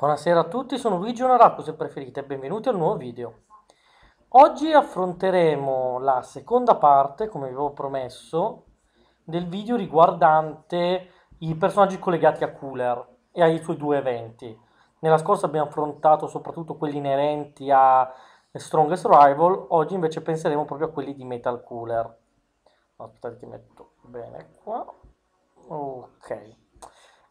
Buonasera a tutti, sono Luigi Onoraco se preferite, benvenuti al nuovo video. Oggi affronteremo la seconda parte, come vi avevo promesso, del video riguardante i personaggi collegati a Cooler e ai suoi due eventi. Nella scorsa abbiamo affrontato soprattutto quelli inerenti a Strongest Rival, oggi invece penseremo proprio a quelli di Metal Cooler. Aspettate che metto bene qua. Ok.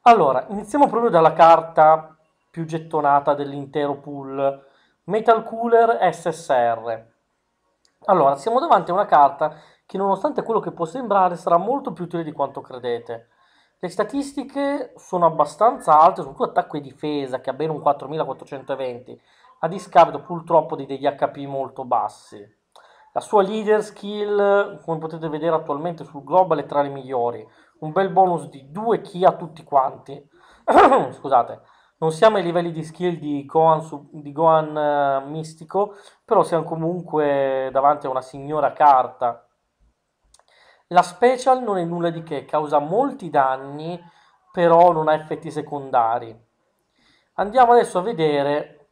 Allora, iniziamo proprio dalla carta più gettonata dell'intero pool. Metal Cooler SSR. Allora, siamo davanti a una carta che nonostante quello che può sembrare sarà molto più utile di quanto credete. Le statistiche sono abbastanza alte, soprattutto attacco e difesa, che ha ben un 4420, a discapito purtroppo di degli HP molto bassi. La sua leader skill, come potete vedere attualmente sul global, è tra le migliori. Un bel bonus di 2 key a tutti quanti. Scusate. Non siamo ai livelli di skill di Gohan, di Gohan uh, mistico, però siamo comunque davanti a una signora carta. La special non è nulla di che, causa molti danni, però non ha effetti secondari. Andiamo adesso a vedere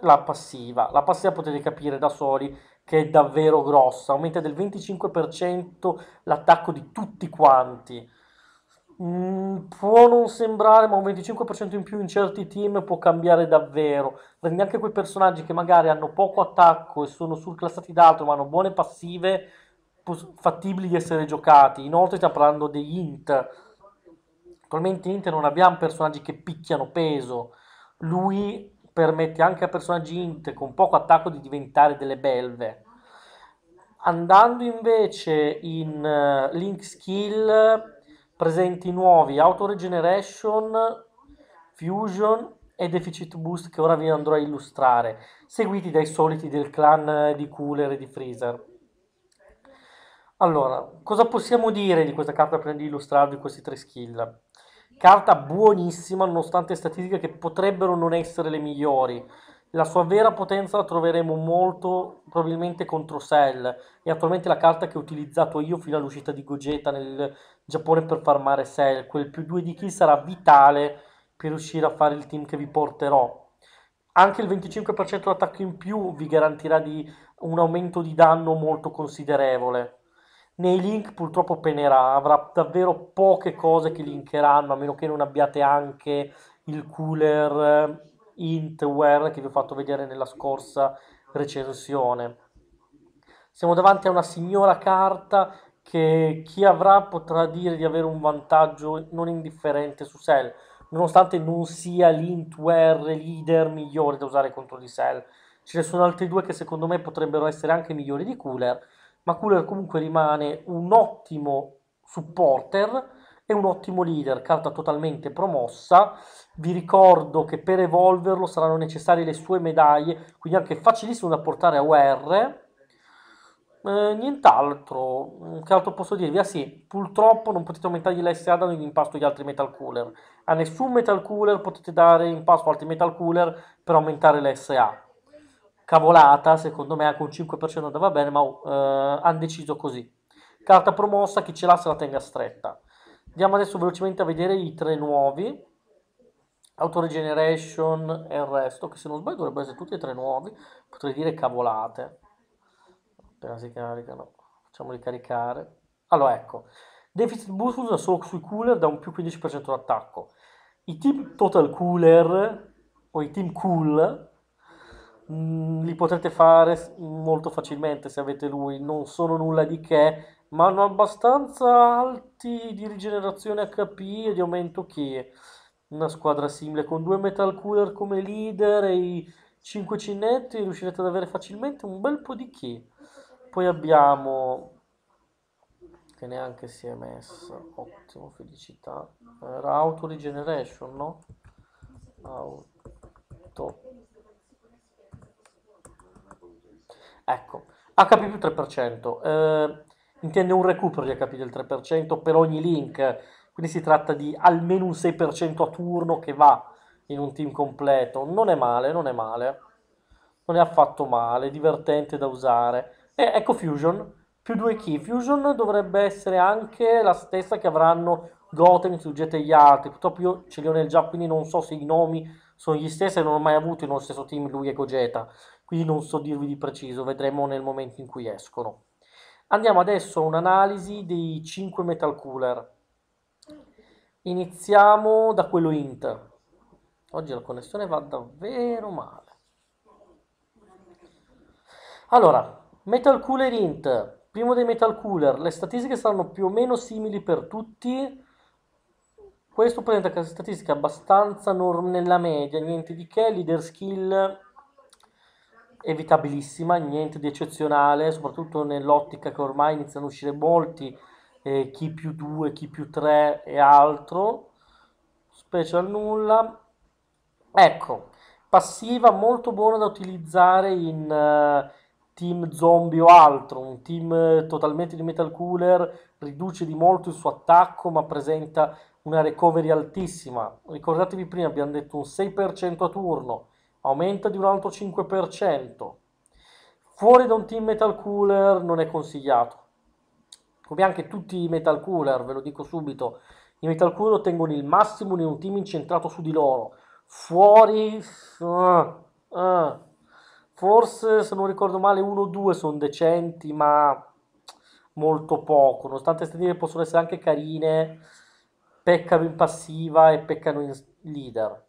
la passiva. La passiva potete capire da soli che è davvero grossa, aumenta del 25% l'attacco di tutti quanti. Mm, può non sembrare, ma un 25% in più in certi team può cambiare davvero. Prendi anche quei personaggi che magari hanno poco attacco e sono surclassati da altro, ma hanno buone passive fattibili di essere giocati. Inoltre stiamo parlando degli Int. Attualmente in Int non abbiamo personaggi che picchiano peso. Lui permette anche a personaggi Int con poco attacco di diventare delle belve. Andando invece in uh, Link Skill presenti nuovi Auto Regeneration, Fusion e Deficit Boost che ora vi andrò a illustrare, seguiti dai soliti del clan di Cooler e di Freezer. Allora, cosa possiamo dire di questa carta prima di illustrarvi questi tre skill? Carta buonissima, nonostante statistiche che potrebbero non essere le migliori, la sua vera potenza la troveremo molto probabilmente contro Cell. È attualmente la carta che ho utilizzato io fino all'uscita di Gogeta nel Giappone per farmare Cell. Quel più 2 di kill sarà vitale per riuscire a fare il team che vi porterò. Anche il 25% d'attacco in più vi garantirà di un aumento di danno molto considerevole. Nei link purtroppo penerà, avrà davvero poche cose che linkeranno, a meno che non abbiate anche il cooler Intware che vi ho fatto vedere nella scorsa recensione. Siamo davanti a una signora carta che chi avrà potrà dire di avere un vantaggio non indifferente su Cell, nonostante non sia l'Intware leader migliore da usare contro di Cell. Ce ne sono altri due che secondo me potrebbero essere anche migliori di Cooler, ma Cooler comunque rimane un ottimo supporter è un ottimo leader, carta totalmente promossa. Vi ricordo che per evolverlo saranno necessarie le sue medaglie, quindi anche facilissimo da portare a UR. Eh, nient'altro, che altro posso dirvi? Ah sì, purtroppo non potete aumentargli l'SA SA dando in impasto altri metal cooler. A nessun metal cooler potete dare in impasto altri metal cooler per aumentare l'SA. Cavolata, secondo me anche un 5% andava bene, ma eh, hanno deciso così. Carta promossa, chi ce l'ha se la tenga stretta. Andiamo adesso velocemente a vedere i tre nuovi. Autoregeneration e il resto, che se non sbaglio dovrebbero essere tutti e tre nuovi. Potrei dire cavolate. Appena si caricano, Facciamoli caricare. Allora, ecco. Deficit boost usa solo sui cooler da un più 15% d'attacco. I team total cooler o i team cool mm, li potrete fare molto facilmente se avete lui, non sono nulla di che ma hanno abbastanza alti di rigenerazione HP e di aumento che una squadra simile con due metal cooler come leader e i 5 cinnetti riuscirete ad avere facilmente un bel po' di chi poi abbiamo che neanche si è messa ottimo felicità era auto regeneration no? auto ecco HP più 3% eh, intende un recupero di HP del 3% per ogni link, quindi si tratta di almeno un 6% a turno che va in un team completo, non è male, non è male, non è affatto male, divertente da usare. E ecco Fusion, più due key, Fusion dovrebbe essere anche la stessa che avranno Gotham su GTA e gli altri, purtroppo io ce li ho nel già, quindi non so se i nomi sono gli stessi e non ho mai avuto in uno stesso team lui e Gogeta, quindi non so dirvi di preciso, vedremo nel momento in cui escono. Andiamo adesso a un'analisi dei 5 metal cooler. Iniziamo da quello int. Oggi la connessione va davvero male. Allora, metal cooler Int, primo dei metal cooler, le statistiche saranno più o meno simili per tutti. Questo presenta statistiche abbastanza norm nella media, niente di che, leader skill evitabilissima, niente di eccezionale, soprattutto nell'ottica che ormai iniziano a uscire molti, eh, chi più 2, chi più 3 e altro, special nulla. Ecco, passiva molto buona da utilizzare in uh, team zombie o altro, un team eh, totalmente di metal cooler, riduce di molto il suo attacco ma presenta una recovery altissima. Ricordatevi prima, abbiamo detto un 6% a turno, aumenta di un altro 5%. Fuori da un team metal cooler non è consigliato. Come anche tutti i metal cooler, ve lo dico subito, i metal cooler ottengono il massimo in un team incentrato su di loro. Fuori... Uh, uh, forse, se non ricordo male, 1-2 sono decenti, ma molto poco. Nonostante queste team possono essere anche carine, peccano in passiva e peccano in leader.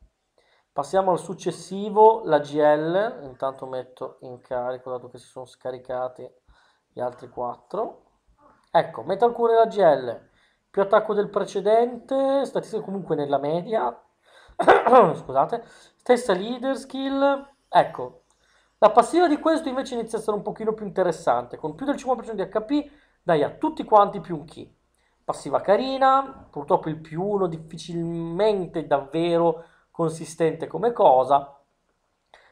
Passiamo al successivo, la GL, intanto metto in carico dato che si sono scaricati gli altri 4. Ecco, metto Cure e la GL, più attacco del precedente, statistica comunque nella media, scusate, stessa leader skill, ecco. La passiva di questo invece inizia a essere un pochino più interessante, con più del 50% di HP dai a tutti quanti più un key. Passiva carina, purtroppo il più uno difficilmente davvero consistente come cosa,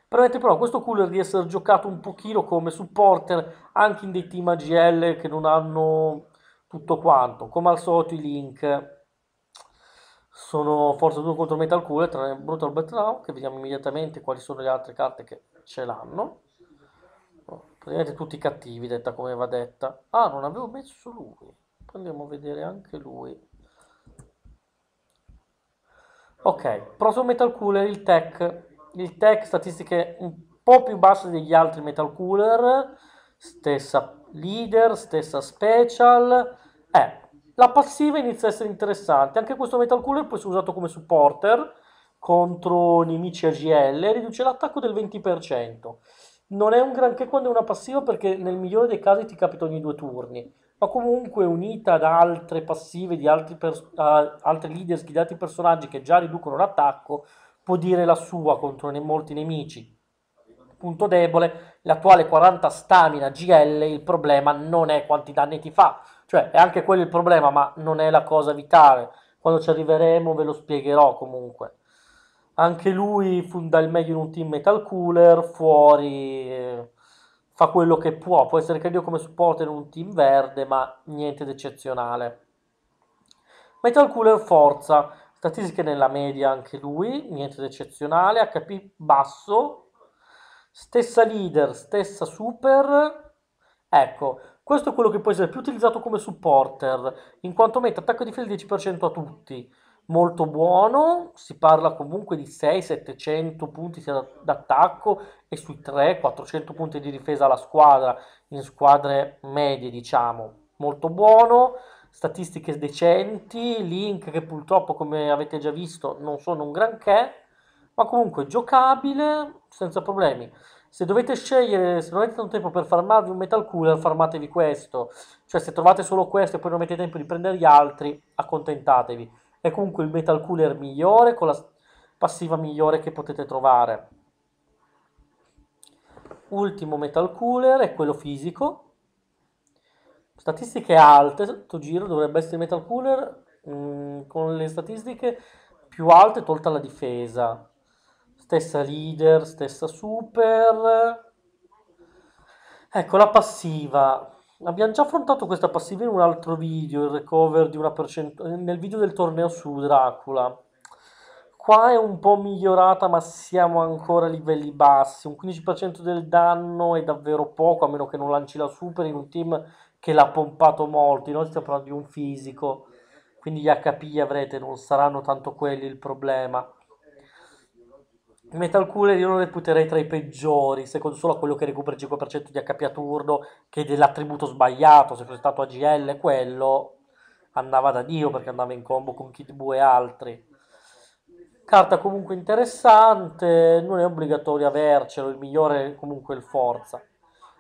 permette però questo cooler di essere giocato un pochino come supporter anche in dei team AGL che non hanno tutto quanto. Come al solito i link sono forse due contro Metal Cooler tra Brutal Battle che vediamo immediatamente quali sono le altre carte che ce l'hanno. Oh, praticamente tutti cattivi, detta come va detta. Ah, non avevo messo lui. Andiamo a vedere anche lui. Ok, prossimo metal cooler, il tech. Il tech statistiche un po' più basse degli altri metal cooler, stessa leader, stessa special. Eh, la passiva inizia a essere interessante. Anche questo metal cooler può essere usato come supporter contro nemici AGL e riduce l'attacco del 20%. Non è un granché quando è una passiva perché nel migliore dei casi ti capita ogni due turni ma comunque unita ad altre passive di altri, pers- altri leader di personaggi che già riducono l'attacco, può dire la sua contro ne- molti nemici. Punto debole, l'attuale 40 stamina GL, il problema non è quanti danni ti fa, cioè è anche quello il problema, ma non è la cosa vitale. Quando ci arriveremo ve lo spiegherò comunque. Anche lui fu dal meglio in un team metal cooler, fuori... Eh fa quello che può, può essere carino come supporto in un team verde, ma niente d'eccezionale. Metal Cooler Forza, statistiche nella media anche lui, niente d'eccezionale. HP basso, stessa leader, stessa super, ecco, questo è quello che può essere più utilizzato come supporter, in quanto mette attacco e difesa 10% a tutti, molto buono, si parla comunque di 6-700 punti d'attacco e sui 3-400 punti di difesa alla squadra, in squadre medie diciamo, molto buono, statistiche decenti, link che purtroppo come avete già visto non sono un granché, ma comunque giocabile senza problemi. Se dovete scegliere, se non avete tanto tempo per farmarvi un metal cooler, farmatevi questo. Cioè se trovate solo questo e poi non avete tempo di prendere gli altri, accontentatevi è comunque il metal cooler migliore con la passiva migliore che potete trovare. Ultimo metal cooler è quello fisico. Statistiche alte, questo giro dovrebbe essere il metal cooler mh, mm, con le statistiche più alte tolta la difesa. Stessa leader, stessa super. Ecco la passiva abbiamo già affrontato questa passiva in un altro video, il recover di una percentuale, eh, nel video del torneo su Dracula. Qua è un po' migliorata, ma siamo ancora a livelli bassi. Un 15% del danno è davvero poco, a meno che non lanci la super in un team che l'ha pompato molto. Noi stiamo parlando di un fisico, quindi gli HP avrete, non saranno tanto quelli il problema. Metal Cooler io lo reputerei tra i peggiori, secondo solo a quello che recupera il 5% di HP a turno, che dell'attributo sbagliato, se fosse stato AGL quello andava da Dio perché andava in combo con Kid Buu e altri. Carta comunque interessante, non è obbligatorio avercelo, il migliore è comunque il Forza.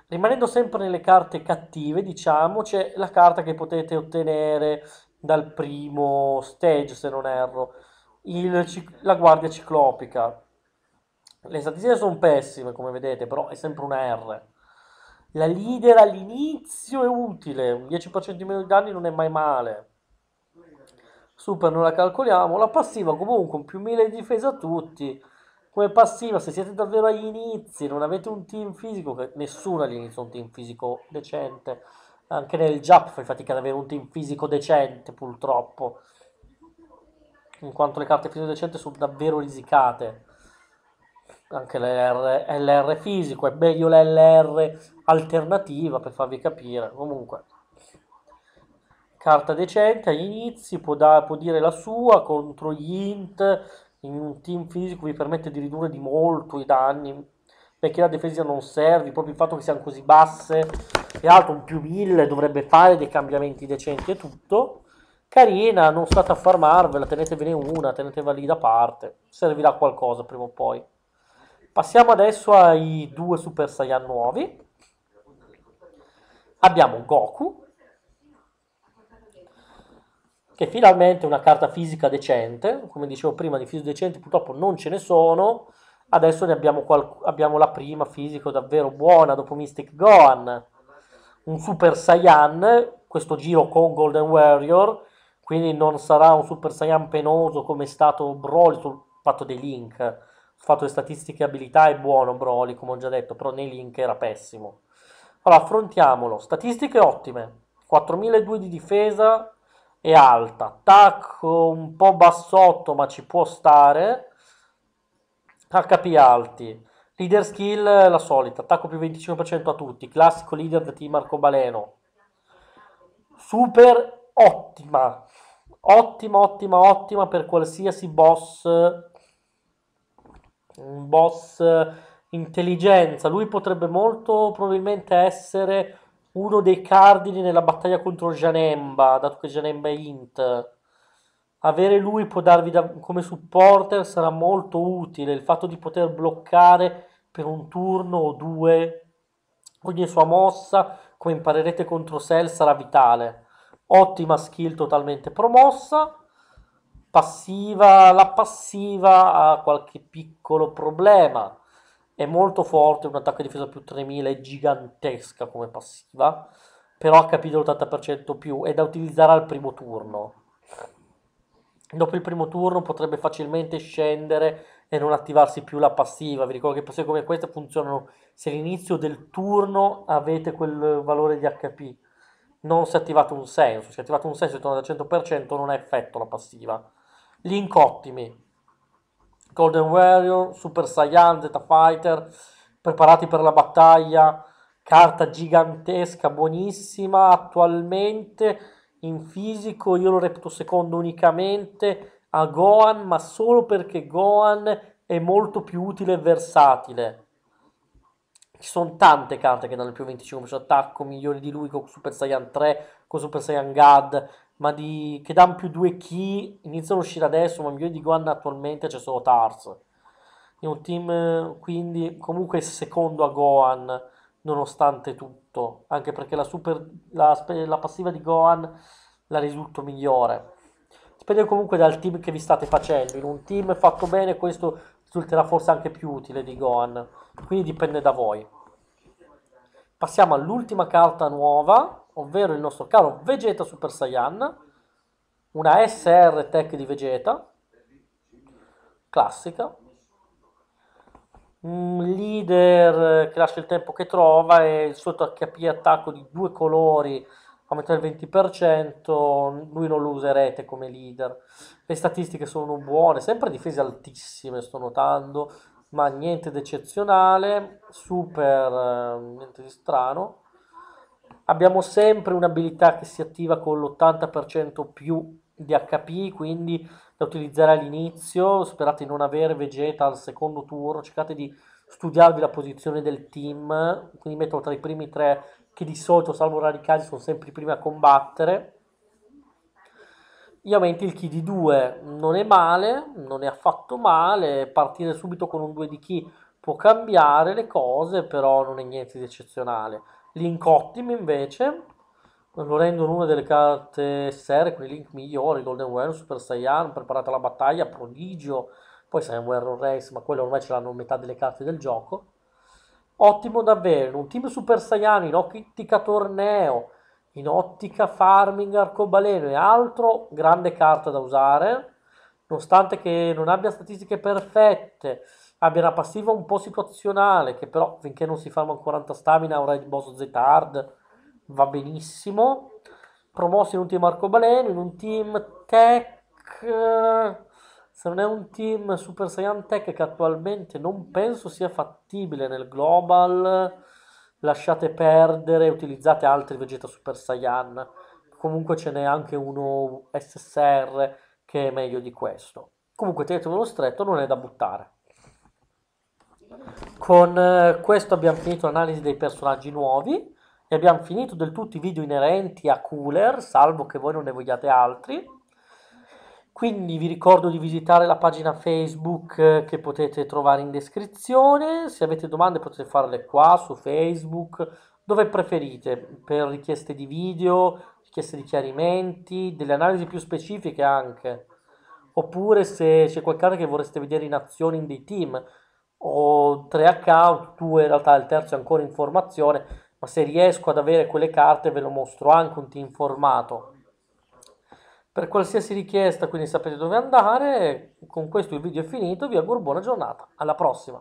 Rimanendo sempre nelle carte cattive, diciamo, c'è la carta che potete ottenere dal primo stage, se non erro, il, la guardia ciclopica le statistiche sono pessime, come vedete, però è sempre una R. La leader all'inizio è utile, un 10% di meno di danni non è mai male. Super non la calcoliamo, la passiva comunque, un più 1000 di difesa a tutti. Come passiva, se siete davvero agli inizi, non avete un team fisico, che nessuno all'inizio ha un team fisico decente. Anche nel Jap fai fatica ad avere un team fisico decente, purtroppo. In quanto le carte fisico decente sono davvero risicate anche l'LR, LR fisico, è meglio l'LR alternativa per farvi capire. Comunque, carta decente agli inizi, può, da, può dire la sua contro gli int. In un team fisico vi permette di ridurre di molto i danni perché la difesa non serve, proprio il fatto che siano così basse e altro, un più 1000 dovrebbe fare dei cambiamenti decenti e tutto carina, non state a farmarvela, tenetevene una, tenetevela lì da parte, servirà qualcosa prima o poi. Passiamo adesso ai due Super Saiyan nuovi. Abbiamo Goku, che finalmente è una carta fisica decente. Come dicevo prima, di fisico decente purtroppo non ce ne sono. Adesso ne abbiamo, abbiamo la prima fisico davvero buona dopo Mystic Gohan. Un Super Saiyan, questo giro con Golden Warrior, quindi non sarà un Super Saiyan penoso come è stato Broly sul fatto dei Link fatto le statistiche e abilità è buono Broly, come ho già detto, però nei link era pessimo. Allora, affrontiamolo. Statistiche ottime. 4.002 di difesa e alta. Attacco un po' bassotto, ma ci può stare. HP alti. Leader skill, la solita. Attacco più 25% a tutti. Classico leader del team arcobaleno. Super ottima. Ottima, ottima, ottima per qualsiasi boss un boss eh, intelligenza. Lui potrebbe molto probabilmente essere uno dei cardini nella battaglia contro Janemba, dato che Janemba è int. Avere lui può darvi da, come supporter sarà molto utile, il fatto di poter bloccare per un turno o due ogni sua mossa, come imparerete contro Cell, sarà vitale. Ottima skill totalmente promossa passiva, la passiva ha qualche piccolo problema, è molto forte, un attacco di difesa più 3000 è gigantesca come passiva, però ha capito l'80% più, è da utilizzare al primo turno. Dopo il primo turno potrebbe facilmente scendere e non attivarsi più la passiva. Vi ricordo che passive come queste funzionano se all'inizio del turno avete quel valore di HP. Non si è attivato un senso. si è attivato un senso e torna al 100% non ha effetto la passiva link ottimi. Golden Warrior, Super Saiyan, Zeta Fighter, preparati per la battaglia, carta gigantesca, buonissima, attualmente in fisico io lo reputo secondo unicamente a Gohan, ma solo perché Gohan è molto più utile e versatile. Ci sono tante carte che danno il più 25% attacco, migliori di lui con Super Saiyan 3, con Super Saiyan God, ma di, che danno più 2 key, iniziano a uscire adesso, ma migliori di Guan attualmente c'è solo Tars. È un team quindi comunque secondo a Gohan, nonostante tutto, anche perché la, super, la, la passiva di Gohan la risulto migliore. Dipende comunque dal team che vi state facendo, in un team fatto bene questo risulterà forse anche più utile di Gohan, quindi dipende da voi. Passiamo all'ultima carta nuova, ovvero il nostro caro Vegeta Super Saiyan, una SR Tech di Vegeta, classica, un leader che lascia il tempo che trova e il suo HP attacco di due colori aumenta il 20%, lui non lo userete come leader. Le statistiche sono buone, sempre difese altissime sto notando, ma niente d'eccezionale, eccezionale, super, ehm, niente di strano. Abbiamo sempre un'abilità che si attiva con l'80% più di HP, quindi da utilizzare all'inizio, sperate di non avere Vegeta al secondo turno, cercate di studiarvi la posizione del team, quindi metto tra i primi tre che di solito, salvo rari casi, sono sempre i primi a combattere gli aumenti il chi di 2 non è male non è affatto male partire subito con un 2 di chi può cambiare le cose però non è niente di eccezionale Link ottimo invece lo rendono una delle carte serie con i link migliori Golden Warrior, Super Saiyan preparata la battaglia, prodigio poi Saiyan Warrior Race ma quello ormai ce l'hanno metà delle carte del gioco ottimo davvero un team Super Saiyan in ottica torneo in ottica, farming, arcobaleno e altro, grande carta da usare, nonostante che non abbia statistiche perfette, abbia una passiva un po' situazionale, che però finché non si ferma un 40 stamina o Red Boss z va benissimo, promosso in un team arcobaleno, in un team tech, se non è un team Super Saiyan Tech che attualmente non penso sia fattibile nel global, lasciate perdere, utilizzate altri Vegeta Super Saiyan. Comunque ce n'è anche uno SSR che è meglio di questo. Comunque tenetevelo stretto, non è da buttare. Con eh, questo abbiamo finito l'analisi dei personaggi nuovi e abbiamo finito del tutto i video inerenti a Cooler, salvo che voi non ne vogliate altri. Quindi vi ricordo di visitare la pagina Facebook eh, che potete trovare in descrizione, se avete domande potete farle qua su Facebook, dove preferite, per richieste di video, richieste di chiarimenti, delle analisi più specifiche anche, oppure se c'è qualcosa che vorreste vedere in azione in dei team, ho tre account, due in realtà il terzo è ancora in formazione, ma se riesco ad avere quelle carte ve lo mostro anche un team formato per qualsiasi richiesta, quindi sapete dove andare. Con questo il video è finito, vi auguro buona giornata. Alla prossima!